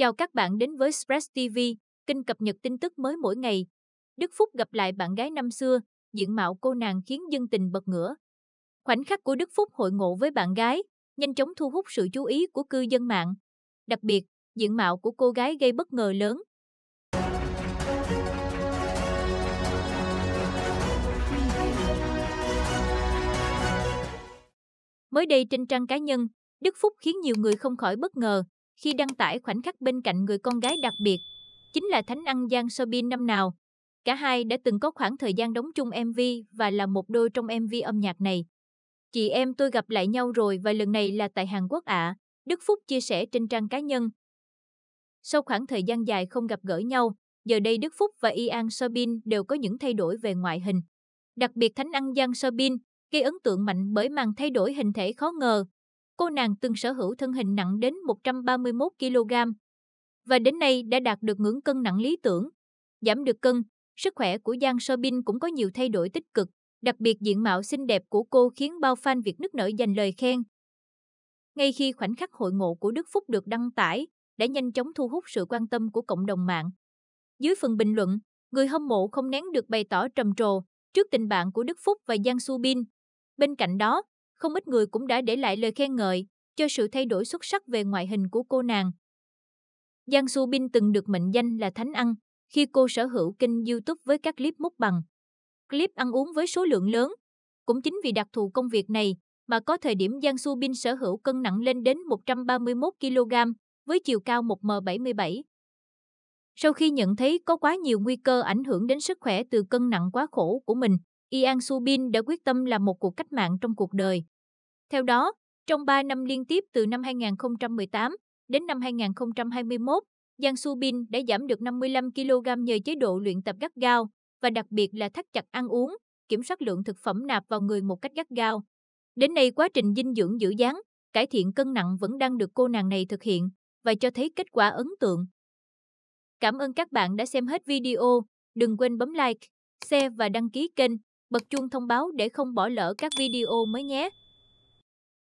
Chào các bạn đến với Express TV, kênh cập nhật tin tức mới mỗi ngày. Đức Phúc gặp lại bạn gái năm xưa, diện mạo cô nàng khiến dân tình bật ngửa. Khoảnh khắc của Đức Phúc hội ngộ với bạn gái, nhanh chóng thu hút sự chú ý của cư dân mạng. Đặc biệt, diện mạo của cô gái gây bất ngờ lớn. Mới đây trên trang cá nhân, Đức Phúc khiến nhiều người không khỏi bất ngờ khi đăng tải khoảnh khắc bên cạnh người con gái đặc biệt, chính là Thánh Ăn Giang Sobin năm nào. Cả hai đã từng có khoảng thời gian đóng chung MV và là một đôi trong MV âm nhạc này. Chị em tôi gặp lại nhau rồi và lần này là tại Hàn Quốc ạ, à, Đức Phúc chia sẻ trên trang cá nhân. Sau khoảng thời gian dài không gặp gỡ nhau, giờ đây Đức Phúc và Ian Sobin đều có những thay đổi về ngoại hình. Đặc biệt Thánh Ăn Giang Sobin gây ấn tượng mạnh bởi màn thay đổi hình thể khó ngờ cô nàng từng sở hữu thân hình nặng đến 131 kg và đến nay đã đạt được ngưỡng cân nặng lý tưởng. Giảm được cân, sức khỏe của Giang Sơ Bin cũng có nhiều thay đổi tích cực, đặc biệt diện mạo xinh đẹp của cô khiến bao fan Việt nước nở dành lời khen. Ngay khi khoảnh khắc hội ngộ của Đức Phúc được đăng tải, đã nhanh chóng thu hút sự quan tâm của cộng đồng mạng. Dưới phần bình luận, người hâm mộ không nén được bày tỏ trầm trồ trước tình bạn của Đức Phúc và Giang Su Bin. Bên cạnh đó, không ít người cũng đã để lại lời khen ngợi cho sự thay đổi xuất sắc về ngoại hình của cô nàng. Giang Su Bin từng được mệnh danh là Thánh Ăn khi cô sở hữu kênh YouTube với các clip múc bằng. Clip ăn uống với số lượng lớn. Cũng chính vì đặc thù công việc này mà có thời điểm Giang Su Bin sở hữu cân nặng lên đến 131 kg với chiều cao 1m77. Sau khi nhận thấy có quá nhiều nguy cơ ảnh hưởng đến sức khỏe từ cân nặng quá khổ của mình, Ian Subin đã quyết tâm làm một cuộc cách mạng trong cuộc đời. Theo đó, trong 3 năm liên tiếp từ năm 2018 đến năm 2021, Giang Subin đã giảm được 55 kg nhờ chế độ luyện tập gắt gao và đặc biệt là thắt chặt ăn uống, kiểm soát lượng thực phẩm nạp vào người một cách gắt gao. Đến nay quá trình dinh dưỡng giữ dáng, cải thiện cân nặng vẫn đang được cô nàng này thực hiện và cho thấy kết quả ấn tượng. Cảm ơn các bạn đã xem hết video, đừng quên bấm like, share và đăng ký kênh bật chuông thông báo để không bỏ lỡ các video mới nhé.